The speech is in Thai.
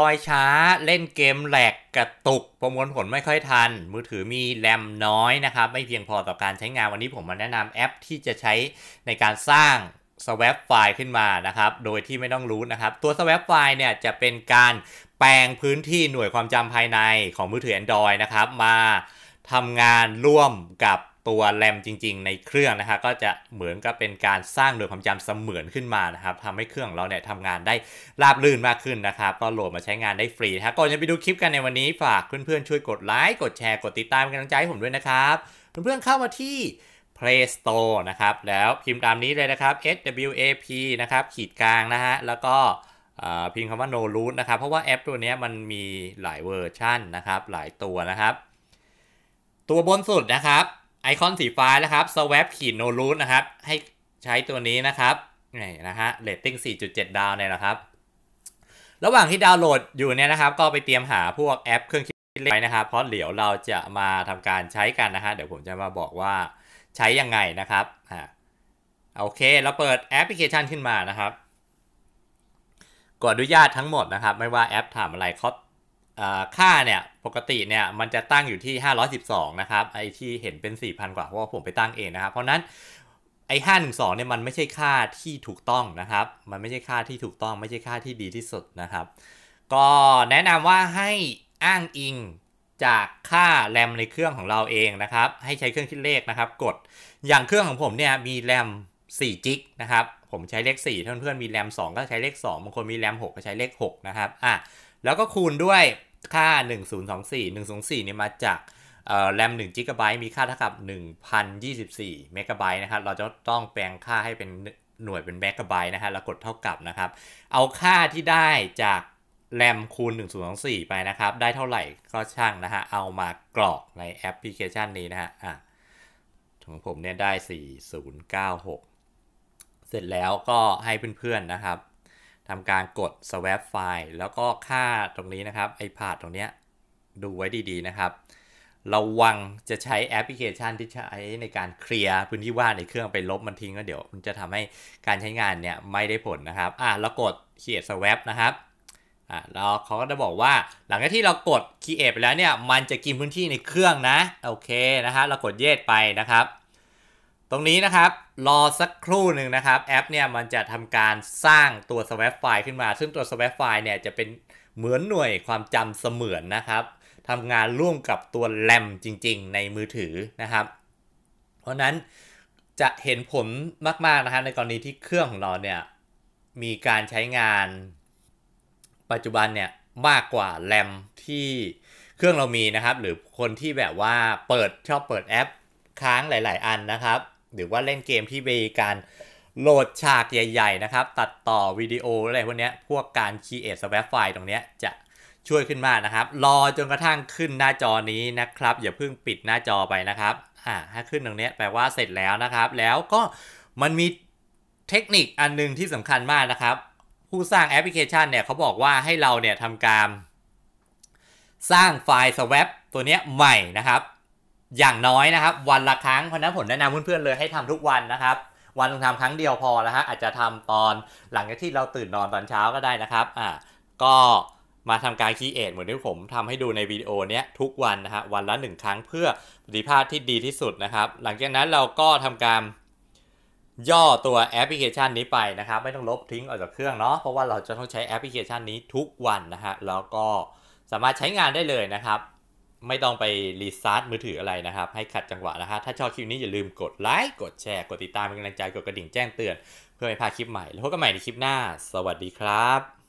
ลอยช้าเล่นเกมแหลกกระตุก ประมวลผลไม่ค่อยทัน มือถือมีแรมน้อยนะครับ ไม่เพียงพอต่อการใช้งานวันนี้ผมมาแนะนำแอปที่จะใช้ในการสร้าง swap ไฟล์ขึ้นมานะครับ โดยที่ไม่ต้องรู้นะครับตัว swap ไฟล์เนี่ยจะเป็นการแปลงพื้นที่หน่วยความจำภายในของมือถือ Android นะครับมาทำงานร่วมกับตัวแรมจริงๆในเครื่องนะคะก็จะเหมือนกับเป็นการสร้างหน่วยความจำเสมือนขึ้นมานะครับทำให้เครื่องเราเนี่ยทำงานได้ราบรื่นมากขึ้นนะครับก็โหลดมาใช้งานได้ฟรีนะก่อนจะไปดูคลิปกันในวันนี้ฝากเพื่อนๆ ช่วยกดไลค์กดแชร์กดติดตามกำลังใจให้ผมด้วยนะครับ เพื่อนๆเข้ามาที่ Play Store นะครับ แล้วพิมพ์ตามนี้เลยนะครับ SWAP นะครับ ขีดกลางนะฮะแล้วก็พิมพ์คำว่า no root นะครับ เพราะว่าแอป ตัวนี้มันมีหลายเวอร์ชันนะครับ หลายตัวนะครับ ตัวบนสุดนะครับไอคอนสีฟ้านะครับ swap ขีดโนรูทนะครับ ให้ใช้ตัวนี้นะครับ นี่นะฮะเรตติ้ง4.7ดาวเนี่ยนะครับ ระหว่างที่ดาวน์โหลดอยู่เนี่ยนะครับ ก็ไปเตรียมหาพวกแอปเครื่องคิดเลขนะครับ เพราะเดี๋ยวเราจะมาทำการใช้กันนะฮะ เดี๋ยวผมจะมาบอกว่าใช้ยังไงนะครับ อ่า โอเค เราเปิดแอปพลิเคชันขึ้นมานะครับ กดอนุญาตทั้งหมดนะครับ ไม่ว่าแอปถามอะไรเขาค่าเนี่ย ปกติเนี่ยมันจะตั้งอยู่ที่ 512 นะครับไอที่เห็นเป็น4,000 กว่าเพราะว่าผมไปตั้งเองนะครับ เพราะนั้นไอ้512เนี่ยมันไม่ใช่ค่าที่ถูกต้องนะครับ มันไม่ใช่ค่าที่ถูกต้อง ไม่ใช่ค่าที่ดีที่สุดนะครับ ก็แนะนำว่าให้อ้างอิงจากค่าแรม ในเครื่องของเราเองนะครับ ให้ใช้เครื่องคิดเลขนะครับ กดอย่างเครื่องของผมเนี่ยมีแรม4จิกนะครับผมใช้เลข4เพื่อนๆมีแรม2 ก็ใช้เลข2บางคนมีแรม 6 ก็ใช้เลข6นะครับอ่ะแล้วก็คูณด้วยค่า 1024 1 0 4เนี่ยมาจากแรม1 g b มีค่าเท่ากับ 1024 m b นะครับเราจะต้องแปลงค่าให้เป็นหน่วยเป็นมกไบต์นะฮะแล้วกดเท่ากับนะครับ เอาค่าที่ได้จากแรมคูณ 1024 ไปนะครับ ได้เท่าไหร่ก็ช่างนะฮะเอามากรอกในแอปพลิเคชันนี้นะฮะอ่ะของผมเนี่ยได้ 4096 เสร็จแล้วก็ให้เพื่อนๆนะครับทำการกด swap file แล้วก็ค่าตรงนี้นะครับไอพาดตรงเนี้ยดูไว้ดีๆนะครับระวังจะใช้แอปพลิเคชันที่ใช้ในการเคลียร์พื้นที่ว่างในเครื่องไปลบมันทิ้งก็เดี๋ยวมันจะทำให้การใช้งานเนี่ยไม่ได้ผลนะครับอ่ะเรากด create swap นะครับอ่ะแล้วเขาก็จะบอกว่า หลังจากที่เรากด create ไปแล้วเนี่ยมันจะกินพื้นที่ในเครื่องนะ โอเคนะฮะเรากดเยสไปนะครับตรงนี้นะครับรอสักครู่หนึ่งนะครับแอปเนี่ยมันจะทำการสร้างตัว swap file ขึ้นมา ซึ่งตัว swap file เนี่ยจะเป็นเหมือนหน่วยความจำเสมือนนะครับทำงานร่วมกับตัวแรมจริงๆในมือถือนะครับ เพราะนั้นจะเห็นผลมาก ๆนะฮะในกรณีที่เครื่องของเราเนี่ยมีการใช้งานปัจจุบันเนี่ยมากกว่าแรมที่เครื่องเรามีนะครับหรือคนที่แบบว่าเปิดชอบเปิดแอป ค้างหลายๆอันนะครับหรือว่าเล่นเกมที่มีการโหลดฉากใหญ่ ๆนะครับ ตัดต่อวิดีโออะไรพวกนี้พวกการ create swap file ตรงนี้จะช่วยขึ้นมากนะครับรอจนกระทั่งขึ้นหน้าจอนี้นะครับอย่าเพิ่งปิดหน้าจอไปนะครับอ่าถ้าขึ้นตรงนี้แปลว่าเสร็จแล้วนะครับ แล้วก็มันมีเทคนิคอันนึงที่สำคัญมากนะครับ ผู้สร้างแอปพลิเคชันเนี่ยเขาบอกว่าให้เราเนี่ยทำการ สร้างไฟล์ swap ตัวนี้ใหม่นะครับอย่างน้อยนะครับ วันละครั้งเพราะนั้นผมแนะนำเพื่อนๆเลยให้ทำทุกวันนะครับ วันลงทำครั้งเดียวพอแล้วฮะอาจจะทำตอนหลังจากที่เราตื่นนอนตอนเช้าก็ได้นะครับอ่าก็มาทำการคีเอทเหมือนที่ผม ทำให้ดูในวิดีโอนี้ทุกวันนะฮะวันละ1ครั้งเพื่อประสิทธิภาพที่ดีที่สุดนะครับ หลังจากนั้นเราก็ทำการย่อตัวแอปพลิเคชันนี้ไปนะครับไม่ต้องลบทิ้งออกจากเครื่องเนาะเพราะว่าเราจะต้องใช้แอปพลิเคชันนี้ทุกวันนะฮะแล้วก็สามารถใช้งานได้เลยนะครับไม่ต้องไปรีสตาร์ทมือถืออะไรนะครับ ให้ขัดจังหวะนะฮะ ถ้าชอบคลิปนี้อย่าลืมกดไลค์กดแชร์กดติดตามเป็นกำลังใจกดกระดิ่งแจ้งเตือนเพื่อไม่พลาดคลิปใหม่ แล้วพบกันใหม่ในคลิปหน้า สวัสดีครับ